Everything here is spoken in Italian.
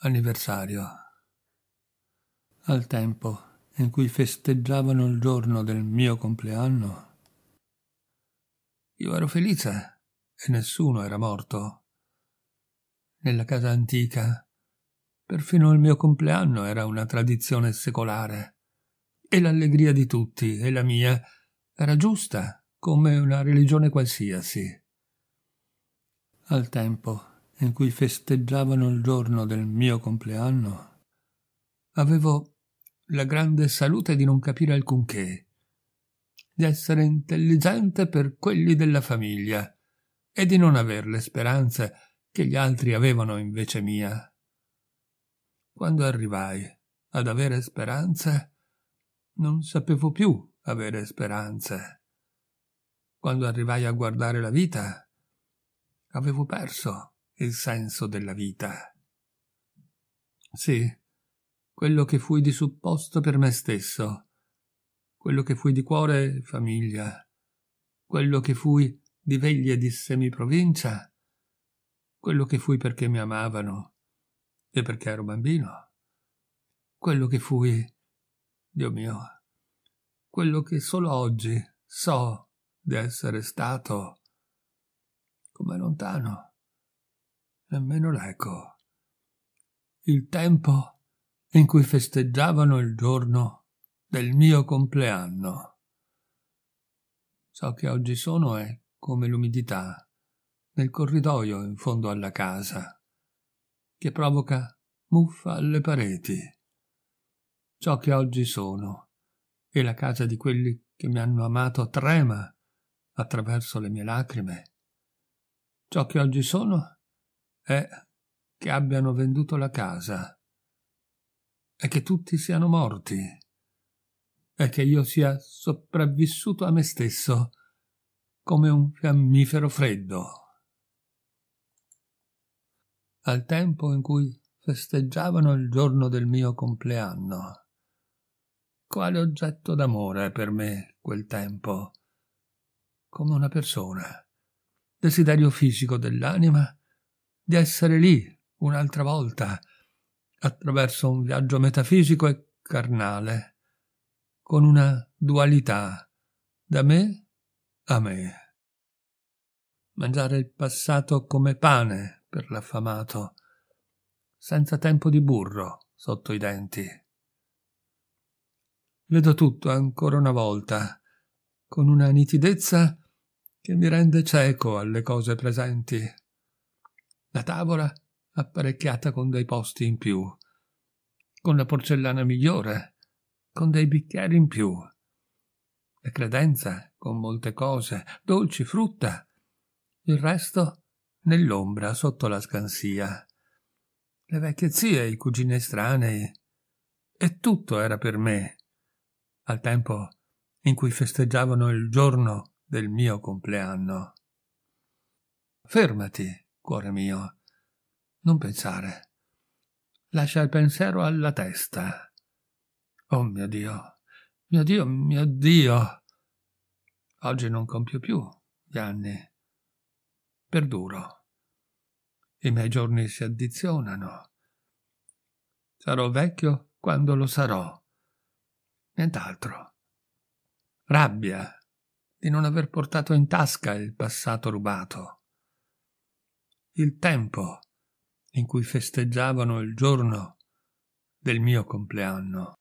anniversario. Al tempo in cui festeggiavano il giorno del mio compleanno, io ero felice e nessuno era morto. Nella casa antica, perfino il mio compleanno era una tradizione secolare, e l'allegria di tutti e la mia era giusta come una religione qualsiasi. Al tempo in cui festeggiavano il giorno del mio compleanno, avevo la grande salute di non capire alcunché, di essere intelligente per quelli della famiglia e di non aver le speranze che gli altri avevano invece mia. Quando arrivai ad avere speranze, non sapevo più avere speranze. Quando arrivai a guardare la vita, avevo perso il senso della vita. Sì, quello che fui di supposto per me stesso, quello che fui di cuore e famiglia, quello che fui di veglia di semiprovincia, quello che fui perché mi amavano e perché ero bambino, quello che fui, Dio mio, quello che solo oggi so di essere stato, come lontano, nemmeno l'eco. Il tempo in cui festeggiavano il giorno del mio compleanno. Ciò che oggi sono è eh, come l'umidità nel corridoio in fondo alla casa, che provoca muffa alle pareti. Ciò che oggi sono e la casa di quelli che mi hanno amato trema attraverso le mie lacrime. Ciò che oggi sono è eh, che abbiano venduto la casa, è che tutti siano morti, è che io sia sopravvissuto a me stesso come un fiammifero freddo. Al tempo in cui festeggiavano il giorno del mio compleanno. Quale oggetto d'amore per me quel tempo? Come una persona. Desiderio fisico dell'anima di essere lì un'altra volta, attraverso un viaggio metafisico e carnale, con una dualità da me a me. Mangiare il passato come pane per l'affamato, senza tempo di burro sotto i denti. Vedo tutto ancora una volta, con una nitidezza che mi rende cieco alle cose presenti la tavola apparecchiata con dei posti in più, con la porcellana migliore, con dei bicchieri in più, la credenza con molte cose, dolci, frutta, il resto nell'ombra sotto la scansia, le vecchie zie, i cugini estranei, e tutto era per me, al tempo in cui festeggiavano il giorno del mio compleanno. Fermati, cuore mio, non pensare. Lascia il pensiero alla testa. Oh mio Dio, mio Dio, mio Dio! Oggi non compio più gli anni. Perduro. I miei giorni si addizionano. Sarò vecchio quando lo sarò. Nient'altro. Rabbia di non aver portato in tasca il passato rubato il tempo in cui festeggiavano il giorno del mio compleanno.